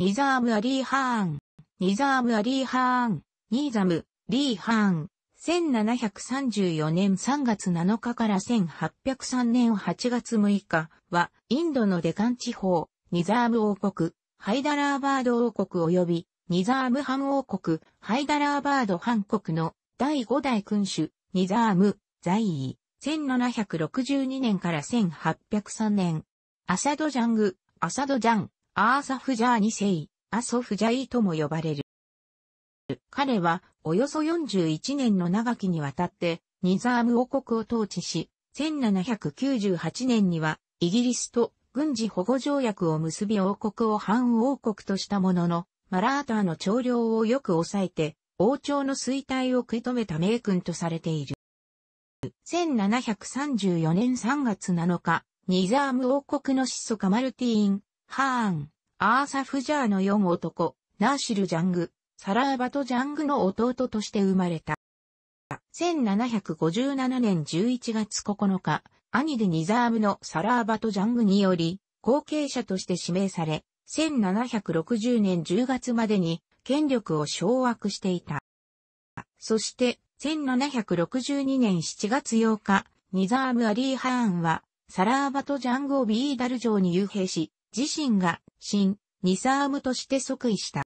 ニザーム・アリー・ハーン、ニザーム・アリー・ハーン、ニーザム、リー・ハーン、1734年3月7日から1803年8月6日は、インドのデカン地方、ニザーム王国、ハイダラーバード王国及び、ニザームハン王国、ハイダラーバードハン国の第5代君主、ニザーム、在位、1762年から1803年、アサドジャング、アサドジャン、アーサフジャーセ世、アソフジャイとも呼ばれる。彼は、およそ41年の長きにわたって、ニザーム王国を統治し、1798年には、イギリスと軍事保護条約を結び王国を反王国としたものの、マラーターの長領をよく抑えて、王朝の衰退を食い止めた名君とされている。1734年3月7日、ニザーム王国の始祖カマルティーン、ハーン、アーサフジャーの4男、ナーシル・ジャング、サラーバト・ジャングの弟として生まれた。1757年11月9日、兄でニザームのサラーバト・ジャングにより、後継者として指名され、1760年10月までに権力を掌握していた。そして、1762年7月8日、ニザーム・アリー・ハーンは、サラーバト・ジャングをビーダル城に遊兵し、自身が新ニサームとして即位した。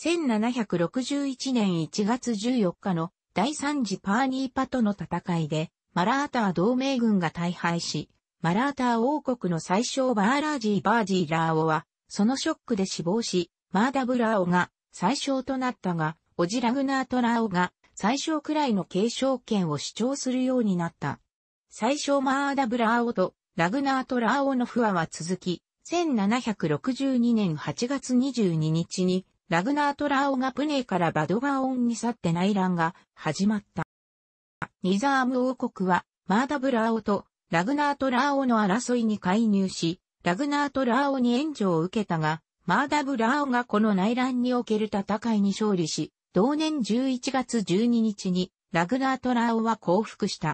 1761年1月14日の第3次パーニーパとの戦いで、マラーター同盟軍が大敗し、マラーター王国の最小バーラージー・バージーラーオは、そのショックで死亡し、マーダブラーオが最小となったが、オジラグナートラーオが最小くらいの継承権を主張するようになった。最小マーダブラーオとラグナートラーオの不和は続き、1762年8月22日に、ラグナートラーオがプネーからバドガオンに去って内乱が始まった。ニザーム王国は、マーダブラーオとラグナートラーオの争いに介入し、ラグナートラーオに援助を受けたが、マーダブラーオがこの内乱における戦いに勝利し、同年11月12日にラグナートラーオは降伏した。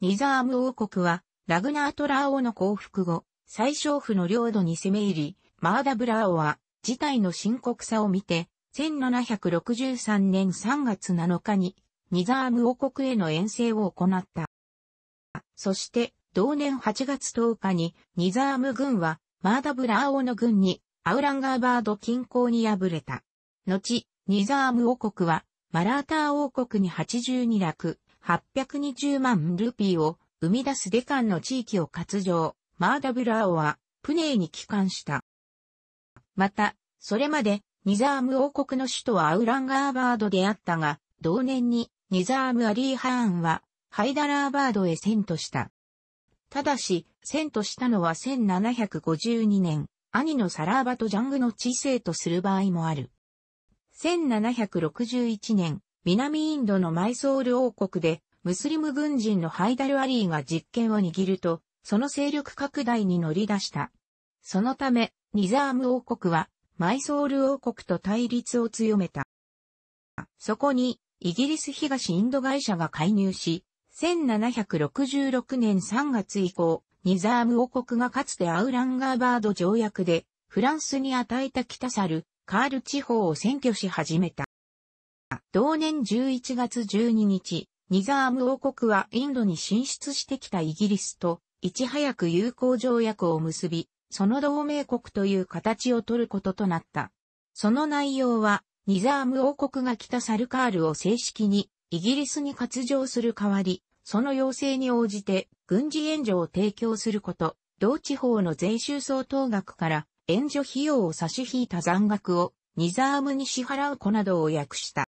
ニザーム王国は、ラグナートラーオの降伏後、最小府の領土に攻め入り、マーダブラーオは事態の深刻さを見て、1763年3月7日にニザーム王国への遠征を行った。そして、同年8月10日にニザーム軍はマーダブラーオの軍にアウランガーバード近郊に敗れた。後、ニザーム王国はマラーター王国に82落、820万ルピーを生み出すデカンの地域を割譲。マーダブラーオは、プネーに帰還した。また、それまで、ニザーム王国の首都はアウランガーバードであったが、同年に、ニザーム・アリー・ハーンは、ハイダラーバードへ遷都した。ただし、遷都したのは1752年、兄のサラーバとジャングの知性とする場合もある。1761年、南インドのマイソール王国で、ムスリム軍人のハイダル・アリーが実権を握ると、その勢力拡大に乗り出した。そのため、ニザーム王国は、マイソール王国と対立を強めた。そこに、イギリス東インド会社が介入し、1766年3月以降、ニザーム王国がかつてアウランガーバード条約で、フランスに与えた北サル、カール地方を占拠し始めた。同年11月12日、ニザーム王国はインドに進出してきたイギリスといち早く友好条約を結び、その同盟国という形を取ることとなった。その内容は、ニザーム王国が北サルカールを正式にイギリスに割譲する代わり、その要請に応じて軍事援助を提供すること、同地方の税収相当額から援助費用を差し引いた残額をニザームに支払う子などを訳した。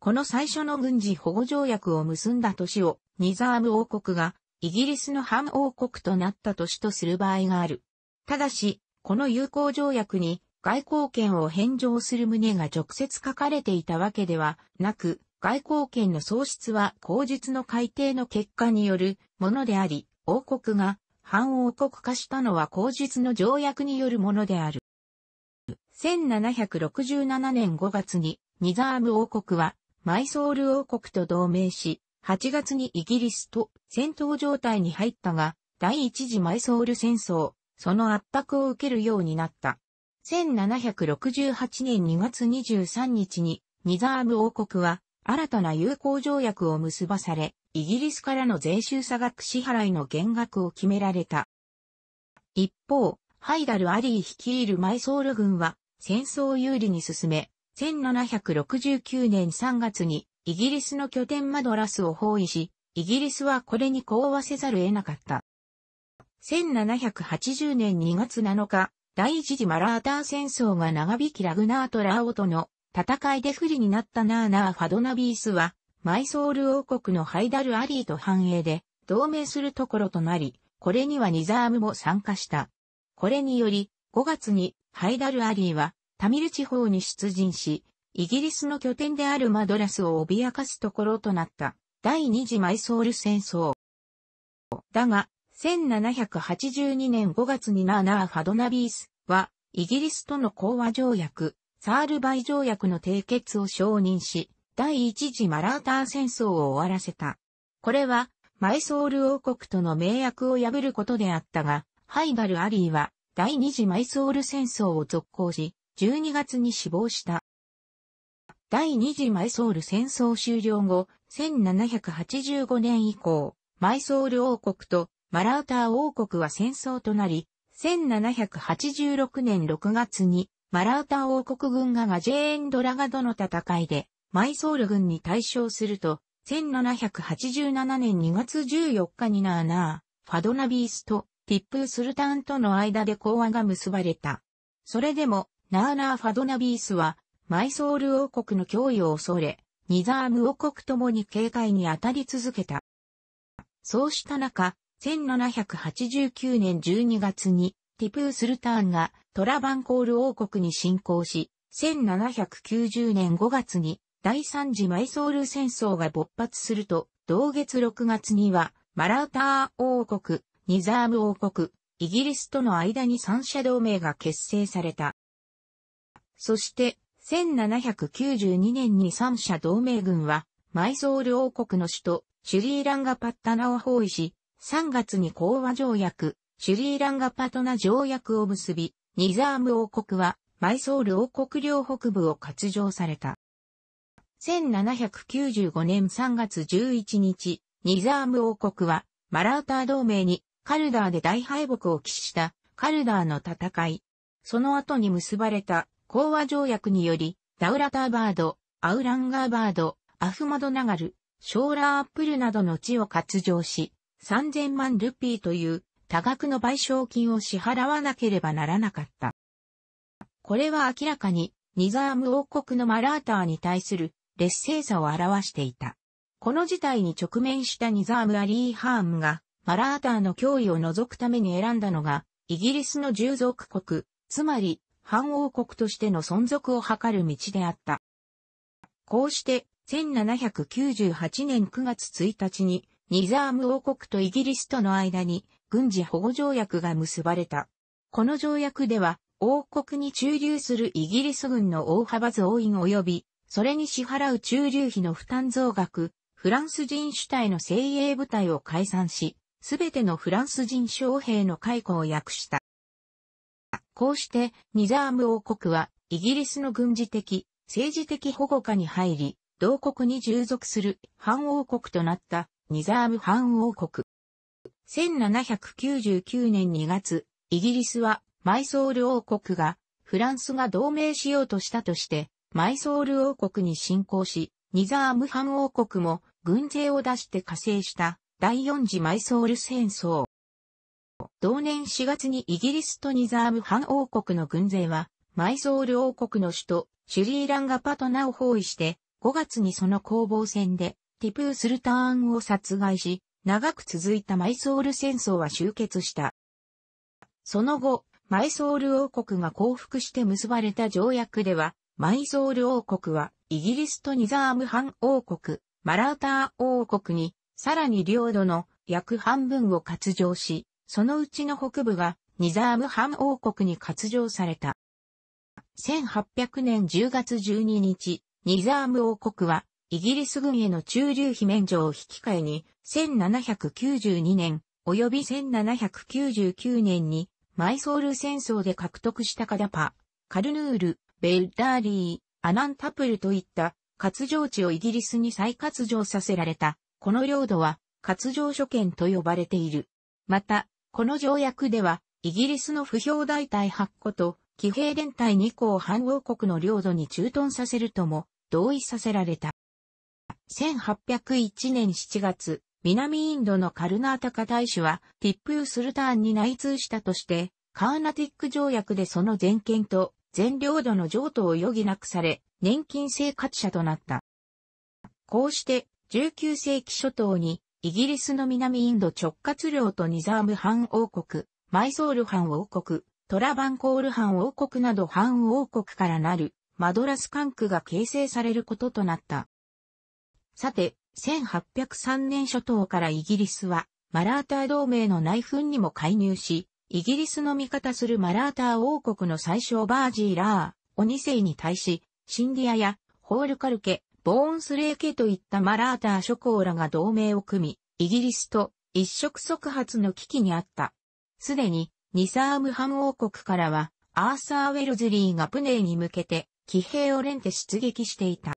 この最初の軍事保護条約を結んだ年をニザーム王国がイギリスの反王国となった都市とする場合がある。ただし、この友好条約に外交権を返上する旨が直接書かれていたわけではなく、外交権の喪失は口述の改定の結果によるものであり、王国が反王国化したのは口述の条約によるものである。1767年5月にニザーム王国はマイソール王国と同盟し、8月にイギリスと戦闘状態に入ったが、第一次マイソール戦争、その圧迫を受けるようになった。1768年2月23日に、ニザーム王国は、新たな友好条約を結ばされ、イギリスからの税収差額支払いの減額を決められた。一方、ハイダル・アリー率いるマイソール軍は、戦争を有利に進め、1769年3月にイギリスの拠点マドラスを包囲し、イギリスはこれに講和せざる得なかった。1780年2月7日、第一次マラーター戦争が長引きラグナート・ラオとの戦いで不利になったナーナー・ファドナビースは、マイソール王国のハイダル・アリーと繁栄で同盟するところとなり、これにはニザームも参加した。これにより、5月にハイダル・アリーはタミル地方に出陣し、イギリスの拠点であるマドラスを脅かすところとなった第二次マイソール戦争。だが、1782年5月にナーナー・ファドナビースは、イギリスとの講和条約、サールバイ条約の締結を承認し、第一次マラーター戦争を終わらせた。これは、マイソール王国との盟約を破ることであったが、ハイダル・アリーは、第二次マイソール戦争を続行し、12月に死亡した。第二次マイソール戦争終了後、1785年以降、マイソール王国とマラウター王国は戦争となり、1786年6月にマラウター王国軍がガジェーンドラガドの戦いで、マイソール軍に対象すると、1787年2月14日にナーナー、ファドナビースとティップスルタンとの間で講和が結ばれた。それでも、ナーナー・ファドナビースはマイソール王国の脅威を恐れ、ニザーム王国ともに警戒に当たり続けた。そうした中、1789年12月にティプー・スルターンがトラバンコール王国に侵攻し、1790年5月に第三次マイソール戦争が勃発すると、同月6月にはマラーター王国、ニザーム王国、イギリスとの間に三者同盟が結成された。そして、1792年に三者同盟軍は、マイソール王国の首都、シュリーランガパッタナを包囲し、3月に講和条約、シュリーランガパトナ条約を結び、ニザーム王国は、マイソール王国領北部を割譲された。1795年3月11日、ニザーム王国は、マラーター同盟に、カルダーで大敗北を喫した、カルダーの戦い。その後に結ばれた、講和条約により、ダウラターバード、アウランガーバード、アフマドナガル、ショーラーアップルなどの地を割譲し、3000万ルピーという多額の賠償金を支払わなければならなかった。これは明らかにニザーム王国のマラーターに対する劣勢さを表していた。この事態に直面したニザーム・アリー・ハームがマラーターの脅威を除くために選んだのがイギリスの従属国、つまり藩王国としての存続を図る道であった。こうして、1798年9月1日に、ニザーム王国とイギリスとの間に、軍事保護条約が結ばれた。この条約では、王国に駐留するイギリス軍の大幅増員及び、それに支払う駐留費の負担増額、フランス人主体の精鋭部隊を解散し、すべてのフランス人将兵の解雇を訳した。こうして、ニザーム王国は、イギリスの軍事的、政治的保護下に入り、同国に従属する反王国となったニザーム反王国。1799年2月、イギリスはマイソール王国がフランスが同盟しようとしたとして、マイソール王国に侵攻し、ニザーム反王国も軍勢を出して加勢した第4次マイソール戦争。同年4月にイギリスとニザーム藩王国の軍勢は、マイソール王国の首都、シュリーランガパトナを包囲して、5月にその攻防戦で、ティプースルターンを殺害し、長く続いたマイソール戦争は終結した。その後、マイソール王国が降伏して結ばれた条約では、マイソール王国は、イギリスとニザーム藩王国、マラーター王国に、さらに領土の約半分を割譲し、そのうちの北部がニザームハン王国に割譲された。1800年10月12日、ニザーム王国はイギリス軍への駐留費免除を引き換えに、1792年及び1799年にマイソール戦争で獲得したカダパ、カルヌール、ベルダーリー、アナンタプルといった割譲地をイギリスに再割譲させられた。この領土は割譲所見と呼ばれている。また、この条約では、イギリスの不評大隊8個と、騎兵連隊2個を反王国の領土に駐屯させるとも同意させられた。1801年7月、南インドのカルナータカ大使は、ティップー・スルターンに内通したとして、カーナティック条約でその全権と全領土の譲渡を余儀なくされ、年金生活者となった。こうして、19世紀初頭にイギリスの南インド直轄領とニザーム藩王国、マイソール藩王国、トラバンコール藩王国など藩王国からなるマドラス管区が形成されることとなった。さて、1803年初頭からイギリスはマラーター同盟の内紛にも介入し、イギリスの味方するマラーター王国の最小バージーラー、お二世に対し、シンディアやホールカルケ、ボーンスレー家といったマラーター諸侯らが同盟を組み、イギリスと一触即発の危機にあった。すでに、ニサームハン王国からは、アーサー・ウェルズリーがプネーに向けて、騎兵を連て出撃していた。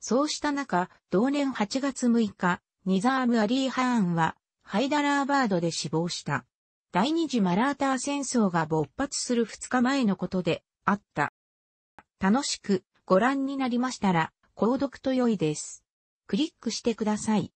そうした中、同年8月6日、ニザーム・アリー・ハーンは、ハイダラーバードで死亡した。第二次マラーター戦争が勃発する2日前のことであった。楽しくご覧になりましたら、購読と良いです。クリックしてください。